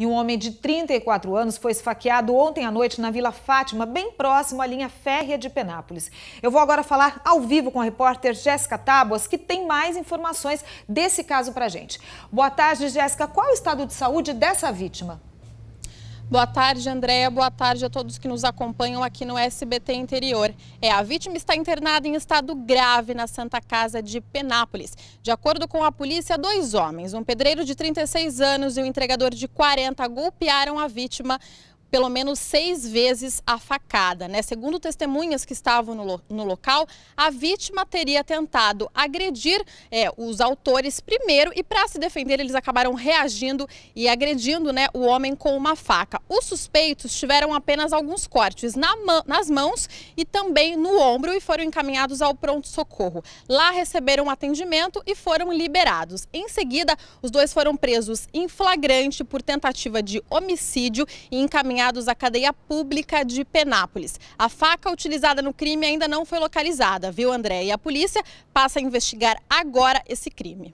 E um homem de 34 anos foi esfaqueado ontem à noite na Vila Fátima, bem próximo à linha férrea de Penápolis. Eu vou agora falar ao vivo com a repórter Jéssica Tábuas, que tem mais informações desse caso pra gente. Boa tarde, Jéssica. Qual é o estado de saúde dessa vítima? Boa tarde, Andréia. Boa tarde a todos que nos acompanham aqui no SBT Interior. É, a vítima está internada em estado grave na Santa Casa de Penápolis. De acordo com a polícia, dois homens, um pedreiro de 36 anos e um entregador de 40, golpearam a vítima pelo menos seis vezes a facada. Né? Segundo testemunhas que estavam no, no local, a vítima teria tentado agredir é, os autores primeiro e, para se defender, eles acabaram reagindo e agredindo né, o homem com uma faca. Os suspeitos tiveram apenas alguns cortes na nas mãos e também no ombro e foram encaminhados ao pronto-socorro. Lá receberam atendimento e foram liberados. Em seguida, os dois foram presos em flagrante por tentativa de homicídio e encaminhados encaminhados à cadeia pública de Penápolis. A faca utilizada no crime ainda não foi localizada, viu, André? E a polícia passa a investigar agora esse crime.